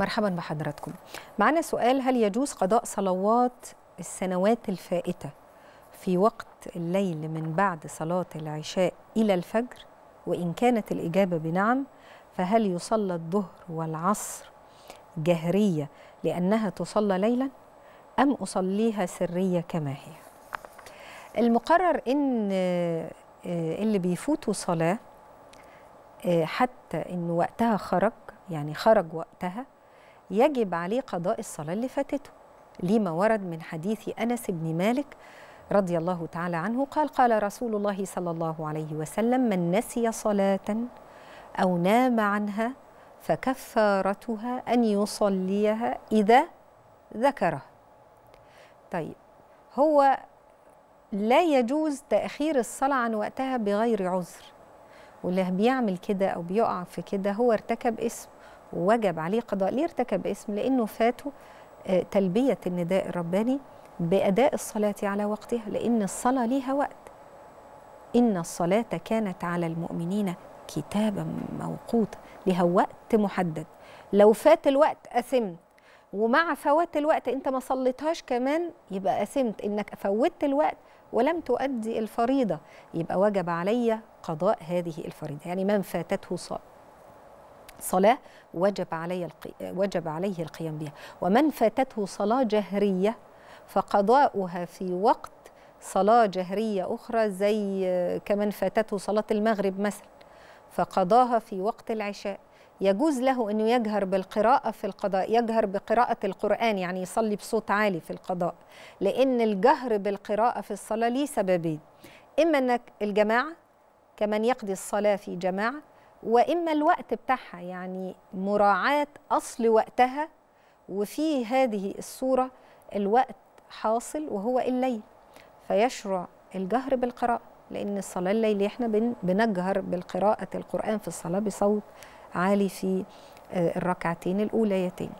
مرحبا بحضراتكم معنا سؤال هل يجوز قضاء صلوات السنوات الفائتة في وقت الليل من بعد صلاة العشاء إلى الفجر وإن كانت الإجابة بنعم فهل يصلى الظهر والعصر جهرية لأنها تصلى ليلا أم أصليها سرية كما هي المقرر أن آه، اللي بيفوتوا صلاة آه، حتى أن وقتها خرج يعني خرج وقتها يجب عليه قضاء الصلاة اللي فاتته لما ورد من حديث أنس بن مالك رضي الله تعالى عنه قال قال رسول الله صلى الله عليه وسلم من نسي صلاة أو نام عنها فكفارتها أن يصليها إذا ذكرها طيب هو لا يجوز تأخير الصلاة عن وقتها بغير عذر واللي بيعمل كده أو بيقع في كده هو ارتكب اسم وجب عليه قضاء ليه ارتكب اسم لانه فاته آه، تلبيه النداء الرباني باداء الصلاه على وقتها لان الصلاه ليها وقت ان الصلاه كانت على المؤمنين كتابا موقوتا ليها وقت محدد لو فات الوقت اثمت ومع فوات الوقت انت ما صليتهاش كمان يبقى اثمت انك فوتت الوقت ولم تؤدي الفريضه يبقى وجب علي قضاء هذه الفريضه يعني من فاتته صلاه صلاة وجب عليه وجب عليه القيام بها ومن فاتته صلاة جهرية فقضاؤها في وقت صلاة جهرية أخرى زي كمن فاتته صلاة المغرب مثلا فقضاها في وقت العشاء يجوز له أنه يجهر بالقراءة في القضاء يجهر بقراءة القرآن يعني يصلي بصوت عالي في القضاء لأن الجهر بالقراءة في الصلاة ليه سببين إما أنك الجماعة كمن يقضي الصلاة في جماعة واما الوقت بتاعها يعني مراعاه اصل وقتها وفي هذه الصوره الوقت حاصل وهو الليل فيشرع الجهر بالقراءه لان الصلاه الليليه احنا بنجهر بالقراءه القران في الصلاه بصوت عالي في آه، الركعتين الاوليتين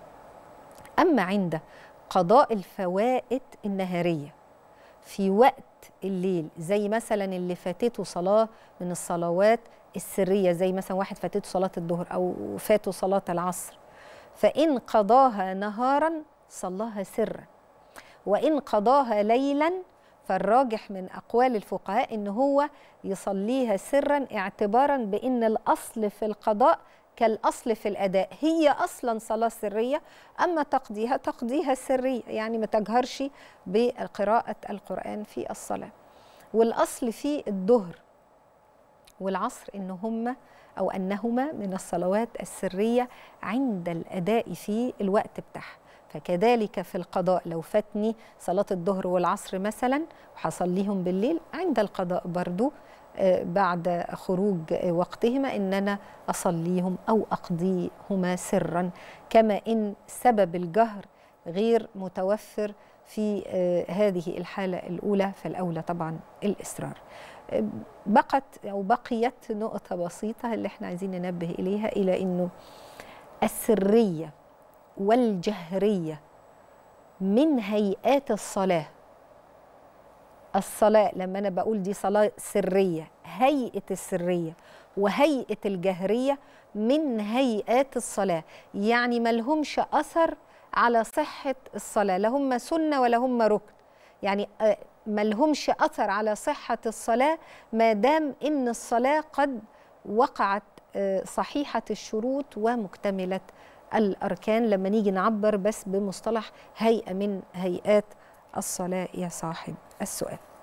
اما عند قضاء الفوائد النهاريه في وقت الليل زي مثلا اللي فاتته صلاه من الصلوات السريه زي مثلا واحد فاتته صلاه الظهر او فاته صلاه العصر فان قضاها نهارا صلاها سرا وان قضاها ليلا فالراجح من اقوال الفقهاء ان هو يصليها سرا اعتبارا بان الاصل في القضاء كالاصل في الاداء هي اصلا صلاه سريه اما تقضيها تقضيها سريه يعني ما تجهرش بقراءه القران في الصلاه والاصل في الظهر والعصر ان هما او انهما من الصلوات السريه عند الاداء في الوقت بتاعها فكذلك في القضاء لو فاتني صلاه الظهر والعصر مثلا وحصليهم بالليل عند القضاء برضو آه، بعد خروج وقتهما ان انا اصليهم او اقضيهما سرا كما ان سبب الجهر غير متوفر في آه، هذه الحالة الأولى فالأولى طبعا الإصرار آه، بقت أو بقيت نقطة بسيطة اللي احنا عايزين ننبه إليها إلى أنه السرية والجهرية من هيئات الصلاة الصلاة لما أنا بقول دي صلاة سرية هيئة السرية وهيئة الجهرية من هيئات الصلاة يعني لهمش أثر على صحة الصلاة لا هم سنة ولا هم ركن يعني آه، ما لهمش أثر على صحة الصلاة ما دام إن الصلاة قد وقعت آه، صحيحة الشروط ومكتملة الأركان لما نيجي نعبر بس بمصطلح هيئة من هيئات الصلاة يا صاحب السؤال